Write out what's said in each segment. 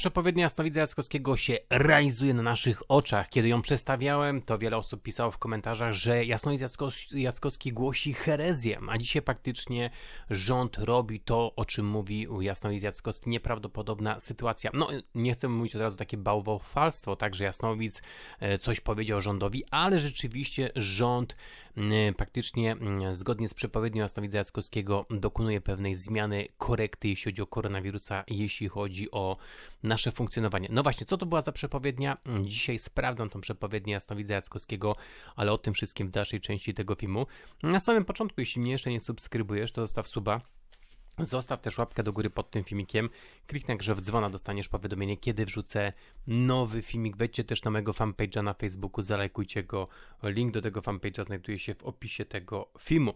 Przepowiednia Jasnowidza Jackowskiego się realizuje na naszych oczach. Kiedy ją przestawiałem, to wiele osób pisało w komentarzach, że Jasnowidz Jackowski głosi herezję, a dzisiaj praktycznie rząd robi to, o czym mówi Jasnowidz Jackowski. Nieprawdopodobna sytuacja. No, nie chcę mówić od razu takie bałwochwalstwo, także Jasnowidz e, coś powiedział rządowi, ale rzeczywiście rząd praktycznie zgodnie z przepowiednią Jasnowidza Jackowskiego dokonuje pewnej zmiany, korekty, jeśli chodzi o koronawirusa, jeśli chodzi o nasze funkcjonowanie. No właśnie, co to była za przepowiednia? Mm, dzisiaj sprawdzam tą przepowiednię Jasnowidza Jackowskiego, ale o tym wszystkim w dalszej części tego filmu. Na samym początku, jeśli mnie jeszcze nie subskrybujesz, to zostaw suba. Zostaw też łapkę do góry pod tym filmikiem. Kliknij także w dzwona, dostaniesz powiadomienie, kiedy wrzucę nowy filmik. Wejdźcie też na mojego fanpage'a na Facebooku, zalajkujcie go. Link do tego fanpage'a znajduje się w opisie tego filmu.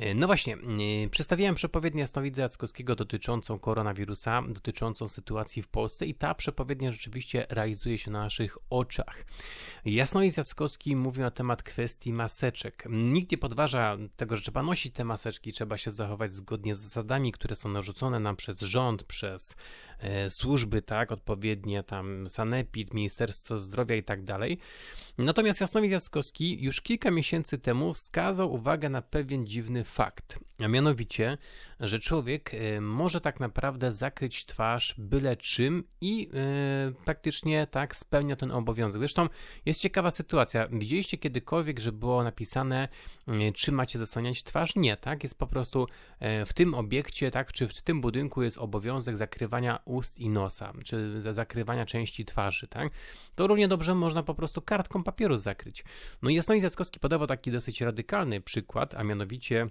E, no właśnie, e, przedstawiałem przepowiednię Jasnowidza Jackowskiego dotyczącą koronawirusa, dotyczącą sytuacji w Polsce i ta przepowiednia rzeczywiście realizuje się na naszych oczach. Jasnowidz Jackowski mówił na temat kwestii maseczek. Nikt nie podważa tego, że trzeba nosić te maseczki, trzeba się zachować zgodnie z zasadami, które są narzucone nam przez rząd, przez e, służby, tak, odpowiednie tam sanepid, Ministerstwo Zdrowia i tak dalej. Natomiast Jasnowidz Jackowski już kilka miesięcy temu wskazał uwagę na pewien dziwny fakt. A mianowicie, że człowiek e, może tak naprawdę zakryć twarz byle czym i e, praktycznie tak spełnia ten obowiązek. Zresztą jest ciekawa sytuacja. Widzieliście kiedykolwiek, że było napisane, e, czy macie zasłaniać twarz? Nie, tak? Jest po prostu w tym obiekcie, tak, czy w tym budynku jest obowiązek zakrywania ust i nosa, czy zakrywania części twarzy, tak? To równie dobrze można po prostu kartką papieru zakryć. No i Jasnowid Zackowski podawał taki dosyć radykalny przykład, a mianowicie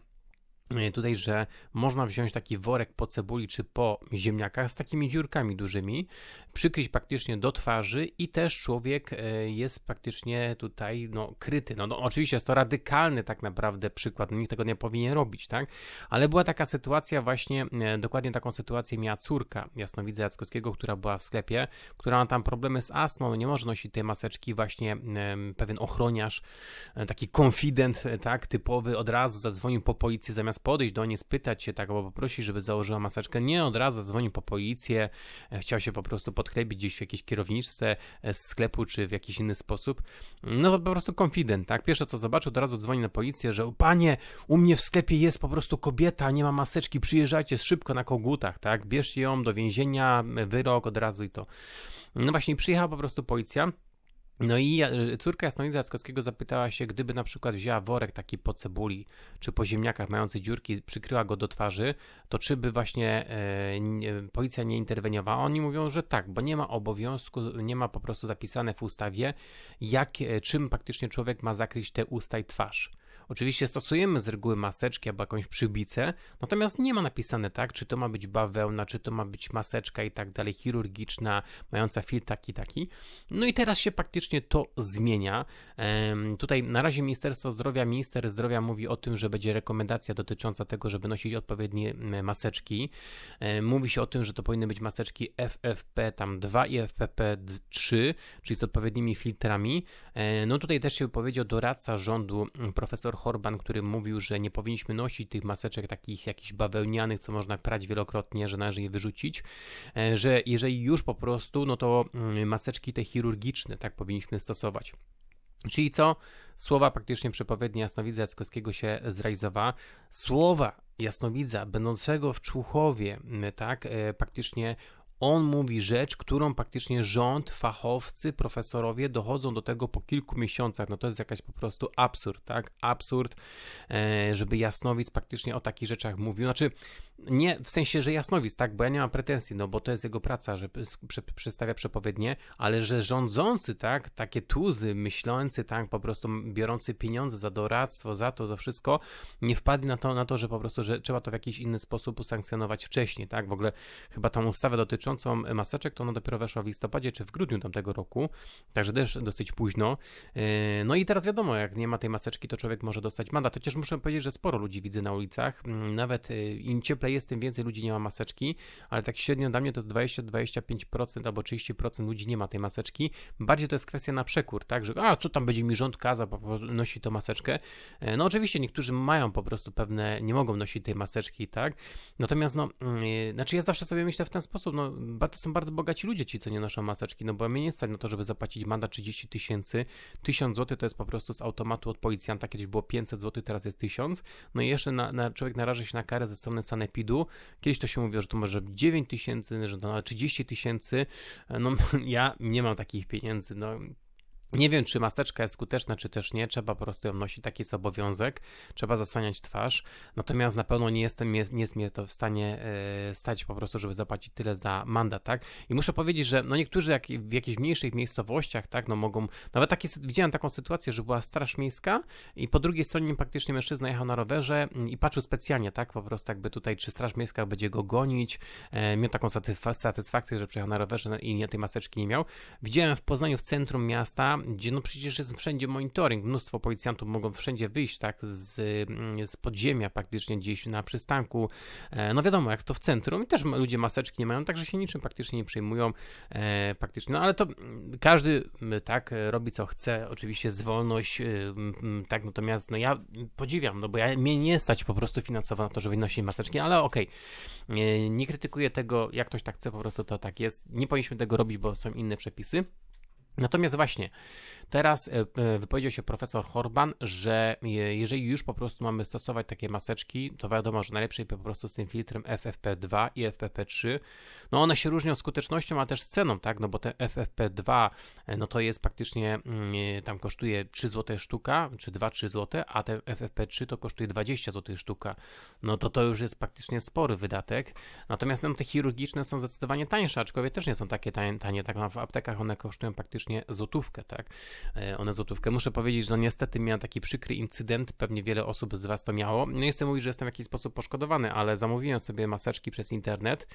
Y, tutaj, że można wziąć taki worek po cebuli czy po ziemniakach z takimi dziurkami dużymi, przykryć praktycznie do twarzy i też człowiek y, jest praktycznie tutaj no, kryty. No, no oczywiście jest to radykalny tak naprawdę przykład, no, nikt tego nie powinien robić, tak? Ale była taka sytuacja właśnie, y, dokładnie taką sytuację miała córka jasnowidza Jackowskiego, która była w sklepie, która ma tam problemy z astmą, nie może nosić tej maseczki, właśnie pewien ochroniarz, e, taki konfident, e, tak, typowy od razu zadzwonił po policję zamiast teraz podejść do niej, spytać się tak, albo poprosić, żeby założyła maseczkę. Nie od razu dzwoni po policję, e, chciał się po prostu podklebić gdzieś w jakiejś kierowniczce e, z sklepu, czy w jakiś inny sposób. No po prostu konfident, tak? Pierwsze co zobaczył, od razu dzwoni na policję, że panie, u mnie w sklepie jest po prostu kobieta, nie ma maseczki, przyjeżdżajcie szybko na kogutach, tak? Bierzcie ją do więzienia, e, wyrok od razu i to. No właśnie, przyjechała po prostu policja. No i e, córka Jasnowidza Jackowskiego zapytała się, gdyby na przykład wzięła worek taki po cebuli czy po ziemniakach mający dziurki, przykryła go do twarzy, to czy by właśnie e, policja nie interweniowała? Oni mówią, że tak, bo nie ma obowiązku, nie ma po prostu zapisane w ustawie, jak, e, czym praktycznie człowiek ma zakryć te usta i twarz. Oczywiście stosujemy z reguły maseczki albo jakąś przybicę, natomiast nie ma napisane tak, czy to ma być bawełna, czy to ma być maseczka i tak dalej, chirurgiczna, mająca filtr taki, taki. No i teraz się praktycznie to zmienia. Tutaj na razie Ministerstwo Zdrowia, minister zdrowia mówi o tym, że będzie rekomendacja dotycząca tego, żeby nosić odpowiednie maseczki. Mówi się o tym, że to powinny być maseczki FFP tam 2 i ffp 3 czyli z odpowiednimi filtrami. E, no tutaj też się wypowiedział doradca rządu profesor Horban, który mówił, że nie powinniśmy nosić tych maseczek takich jakichś bawełnianych, co można prać wielokrotnie, że należy je wyrzucić, e, że jeżeli już po prostu, no to mm, maseczki te chirurgiczne, tak powinniśmy stosować. Czyli co? Słowa praktycznie przepowiedni Jasnowidza Jackowskiego się zrealizowała. Słowa Jasnowidza, będącego w Człuchowie, mm, tak, e, praktycznie on mówi rzecz, którą praktycznie rząd, fachowcy, profesorowie dochodzą do tego po kilku miesiącach. No to jest jakaś po prostu absurd, tak? Absurd, e, żeby jasnowic praktycznie o takich rzeczach mówił. Znaczy, nie w sensie, że jasnowic, tak? Bo ja nie mam pretensji, no bo to jest jego praca, że przedstawia przepowiednie, ale że rządzący, tak? Takie tuzy, myślący, tak? Po prostu biorący pieniądze za doradztwo, za to, za wszystko, nie wpadli na to, na to że po prostu, że trzeba to w jakiś inny sposób usankcjonować wcześniej, tak? W ogóle chyba tą ustawę dotyczy dotyczącą maseczek, to ona dopiero weszła w listopadzie czy w grudniu tamtego roku, także też dosyć późno. E, no i teraz wiadomo, jak nie ma tej maseczki, to człowiek może dostać mandat, chociaż muszę powiedzieć, że sporo ludzi widzę na ulicach, mm, nawet e, im cieplej jest, tym więcej ludzi nie ma maseczki, ale tak średnio dla mnie to jest 20-25% albo 30% ludzi nie ma tej maseczki. Bardziej to jest kwestia na przekór, tak, że a co tam będzie mi rząd kazał, nosi to maseczkę. E, no oczywiście niektórzy mają po prostu pewne, nie mogą nosić tej maseczki, tak, natomiast no, mm, znaczy ja zawsze sobie myślę w ten sposób, no to są bardzo bogaci ludzie ci, co nie noszą maseczki, no bo mnie nie stać na to, żeby zapłacić manda 30 tysięcy. 1000 zł to jest po prostu z automatu od policjanta, kiedyś było 500 zł, teraz jest 1000. No i jeszcze na, na, człowiek naraża się na karę ze strony sanepidu. Kiedyś to się mówiło, że to może 9 tysięcy, że to na 30 tysięcy. E, no ja nie mam takich pieniędzy, no nie wiem, czy maseczka jest skuteczna, czy też nie. Trzeba po prostu ją nosić, taki jest obowiązek. Trzeba zasłaniać twarz. Natomiast na pewno nie jestem, nie, jest mnie to w stanie e, stać po prostu, żeby zapłacić tyle za mandat, tak? I muszę powiedzieć, że no niektórzy jak w jakichś mniejszych miejscowościach, tak, no mogą, nawet takie, widziałem taką sytuację, że była straż miejska i po drugiej stronie praktycznie mężczyzna jechał na rowerze mm, i patrzył specjalnie, tak, po prostu jakby tutaj, czy straż miejska będzie go gonić. E, miał taką satysfakcję, że przejechał na rowerze i nie tej maseczki nie miał. Widziałem w Poznaniu, w centrum miasta, gdzie no przecież jest wszędzie monitoring, mnóstwo policjantów mogą wszędzie wyjść, tak, z, mm, z podziemia praktycznie gdzieś na przystanku, e, no wiadomo, jak to w centrum i też ludzie maseczki nie mają, także się niczym praktycznie nie przejmują, e, praktycznie, no ale to mm, każdy, mm, tak, robi co chce, oczywiście z wolność, y, tak, natomiast no ja podziwiam, no bo ja, mnie nie stać po prostu finansowo na to, żeby nosić maseczki, ale okej, okay. E, nie krytykuję tego, jak ktoś tak chce, po prostu to tak jest, nie powinniśmy tego robić, bo są inne przepisy. Natomiast właśnie teraz e, e, wypowiedział się profesor Horban, że jeżeli już po prostu mamy stosować takie maseczki, to wiadomo, że najlepszej po prostu z tym filtrem FFP2 i FFP3. No one się różnią skutecznością, a też ceną, tak? No bo ten FFP2 e, no to jest praktycznie mm, tam kosztuje 3 zł sztuka, czy 2-3 zł, a ten FFP3 to kosztuje 20 zł sztuka. No to to już jest praktycznie spory wydatek. Natomiast no, te chirurgiczne są zdecydowanie tańsze, aczkolwiek też nie są takie tanie, tanie tak? No, w aptekach one kosztują praktycznie rocznie złotówkę, tak? E, ona złotówkę. Muszę powiedzieć, że no niestety miałem taki przykry incydent, pewnie wiele osób z Was to miało. Nie no chcę mówić, że jestem w jakiś sposób poszkodowany, ale zamówiłem sobie maseczki przez internet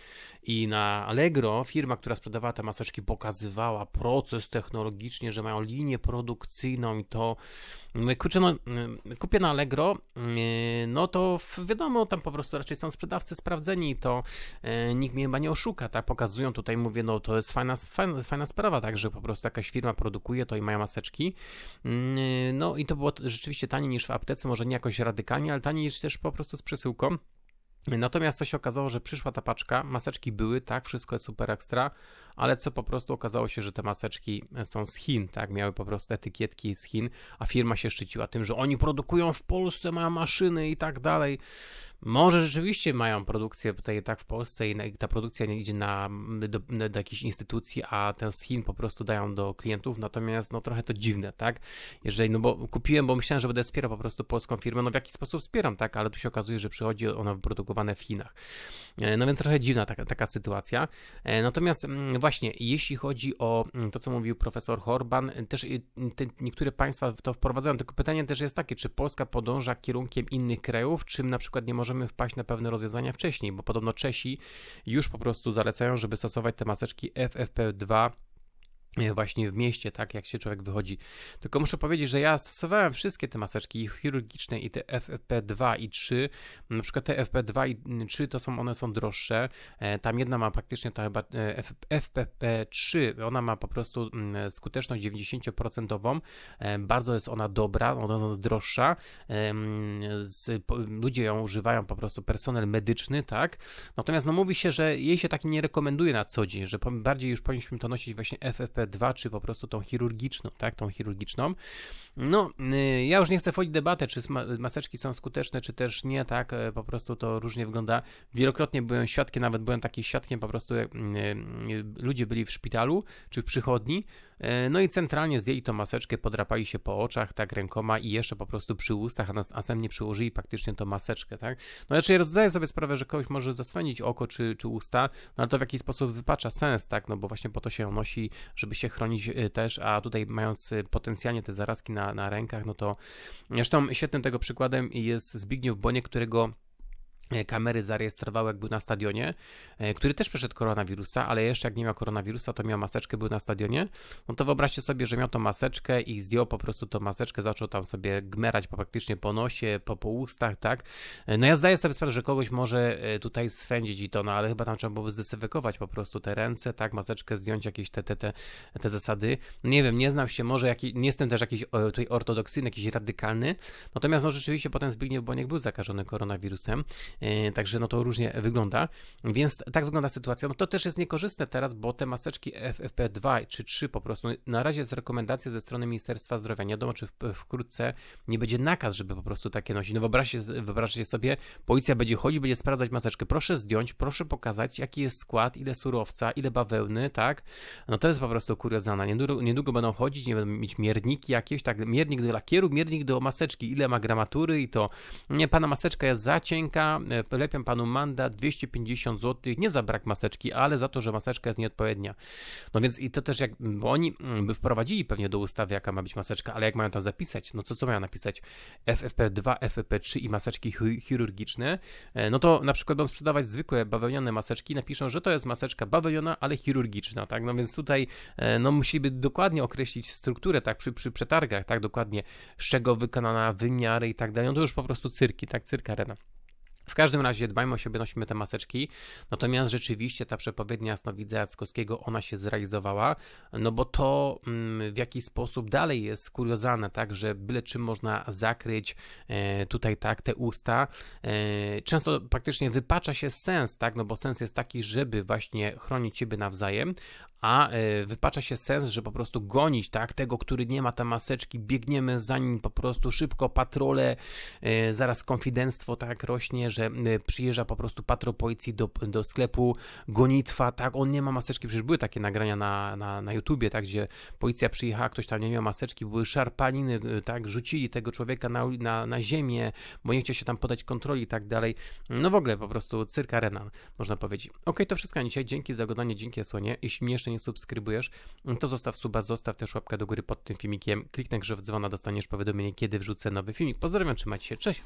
i na Allegro firma, która sprzedawała te maseczki, pokazywała proces technologicznie, że mają linię produkcyjną i to no kurczę, no, y, kupię na Allegro, y, no to wiadomo, tam po prostu raczej są sprzedawcy sprawdzeni i to y, nikt mnie chyba nie oszuka, tak? Pokazują tutaj, mówię, no to jest fajna, fajna, fajna sprawa, także po prostu jakaś jakaś firma produkuje to i mają maseczki. Mm, no i to było rzeczywiście taniej niż w aptece, może nie jakoś radykalnie, ale taniej niż też po prostu z przesyłką. Natomiast to się okazało, że przyszła ta paczka, maseczki były, tak, wszystko jest super ekstra, ale co po prostu okazało się, że te maseczki są z Chin, tak? Miały po prostu etykietki z Chin, a firma się szczyciła tym, że oni produkują w Polsce, mają maszyny i tak dalej. Może rzeczywiście mają produkcję tutaj tak w Polsce i ta produkcja nie idzie na, do, do jakiejś instytucji, a ten z Chin po prostu dają do klientów, natomiast no trochę to dziwne, tak? Jeżeli, no bo kupiłem, bo myślałem, że będę wspierał po prostu polską firmę, no w jaki sposób wspieram, tak? Ale tu się okazuje, że przychodzi ona wyprodukowane w Chinach. E, no więc trochę dziwna taka, taka sytuacja. E, natomiast mm, właśnie, jeśli chodzi o mm, to, co mówił profesor Horban, też niektóre państwa to wprowadzają, tylko pytanie też jest takie, czy Polska podąża kierunkiem innych krajów, czym na przykład nie możemy wpaść na pewne rozwiązania wcześniej, bo podobno Czesi już po prostu zalecają, żeby stosować te maseczki FFP2 E, właśnie w mieście, tak jak się człowiek wychodzi. Tylko muszę powiedzieć, że ja stosowałem wszystkie te maseczki chirurgiczne i te FFP2 i 3. Na przykład te FFP2 i 3 to są, one są droższe. E, tam jedna ma praktycznie ta chyba e, FFP3, ona ma po prostu mm, skuteczność 90%. Bardzo jest ona dobra, ona jest droższa. Mm, ludzie ją używają po prostu personel medyczny, tak? Natomiast no mówi się, że jej się tak nie rekomenduje na co dzień, że bardziej już powinniśmy to nosić właśnie FFP dwa 2 czy po prostu tą chirurgiczną, tak, tą chirurgiczną. No, y, ja już nie chcę wchodzić w debatę, czy maseczki są skuteczne, czy też nie, tak, y, po prostu to różnie wygląda. Wielokrotnie byłem świadkiem, nawet byłem taki świadkiem po prostu, y, ludzie byli w szpitalu, czy w przychodni, no i centralnie zdjęli tą maseczkę, podrapali się po oczach, tak, rękoma i jeszcze po prostu przy ustach, a następnie przyłożyli praktycznie tą maseczkę, tak. No, znaczy ja rozdaję sobie sprawę, że kogoś może zasłonić oko, czy, czy usta, no ale to w jakiś sposób wypacza sens, tak, no bo właśnie po to się ją nosi, żeby żeby się chronić y, też, a tutaj mając y, potencjalnie te zarazki na, na rękach, no to zresztą świetnym tego przykładem jest Zbigniew Bonie, którego E, kamery zarejestrował, jak był na stadionie, e, który też przeszedł koronawirusa, ale jeszcze jak nie miał koronawirusa, to miał maseczkę, był na stadionie, no to wyobraźcie sobie, że miał tą maseczkę i zdjął po prostu tą maseczkę, zaczął tam sobie gmerać po, praktycznie po nosie, po, po ustach, tak? E, no ja zdaję sobie sprawę, że kogoś może tutaj swędzić i to, no ale chyba tam trzeba byłoby zdezynfekować po prostu te ręce, tak? Maseczkę zdjąć, jakieś te, te, te, te zasady. Nie wiem, nie znam się, może jaki, nie jestem też jakiś tutaj ortodoksyjny, jakiś radykalny, natomiast no rzeczywiście potem Zbigniew Boniek był zakażony koronawirusem E, także no to różnie wygląda. Więc tak wygląda sytuacja. No to też jest niekorzystne teraz, bo te maseczki FFP2 czy 3 po prostu no, na razie jest rekomendacja ze strony Ministerstwa Zdrowia. Nie wiadomo, czy wkrótce nie będzie nakaz, żeby po prostu takie nosić. No wyobraźcie, wyobraźcie sobie, policja będzie chodzić, będzie sprawdzać maseczkę. Proszę zdjąć, proszę pokazać, jaki jest skład, ile surowca, ile bawełny, tak? No to jest po prostu kuriozana. Niedługo, niedługo będą chodzić, nie będą mieć mierniki jakieś, tak? Miernik do lakieru, miernik do maseczki, ile ma gramatury i to. Nie, pana maseczka jest za cienka, E, lepiej panu mandat 250 zł, nie za brak maseczki, ale za to, że maseczka jest nieodpowiednia. No więc i to też jak, bo oni mm, by wprowadzili pewnie do ustawy, jaka ma być maseczka, ale jak mają to zapisać, no co, co mają napisać? FFP2, FFP3 i maseczki chirurgiczne, e, no to na przykład będą sprzedawać zwykłe bawełniane maseczki, napiszą, że to jest maseczka bawełniana, ale chirurgiczna, tak? No więc tutaj, e, no musieliby dokładnie określić strukturę, tak, przy, przy przetargach, tak, dokładnie, z czego wykonana, wymiary i tak dalej, no to już po prostu cyrki, tak, cyrk arena. W każdym razie dbajmy o siebie, nosimy te maseczki. Natomiast rzeczywiście ta przepowiednia Snowidza Jackowskiego, ona się zrealizowała, no bo to mm, w jaki sposób dalej jest kuriozalne, tak, że byle czym można zakryć e, tutaj tak te usta. E, często praktycznie wypacza się sens, tak, no bo sens jest taki, żeby właśnie chronić siebie nawzajem, a e, wypacza się sens, że po prostu gonić, tak, tego, który nie ma tam maseczki, biegniemy za nim po prostu szybko, patrole, zaraz konfidenctwo tak rośnie, że e, przyjeżdża po prostu patrol policji do, do sklepu, gonitwa, tak, on nie ma maseczki, przecież były takie nagrania na, na, na YouTubie, tak, gdzie policja przyjechała, ktoś tam nie miał maseczki, były szarpaniny, e, tak, rzucili tego człowieka na, na, na ziemię, bo nie chciał się tam podać kontroli i tak dalej, no w ogóle po prostu cyrka arena, można powiedzieć. ok to wszystko na dzisiaj, dzięki za oglądanie, dzięki słonie. jeśli mnie jeszcze nie subskrybujesz, to zostaw suba, zostaw też łapkę do góry pod tym filmikiem, kliknę grzyw dzwona, dostaniesz powiadomienie, kiedy wrzucę nowy filmik. Pozdrawiam, trzymajcie się, cześć!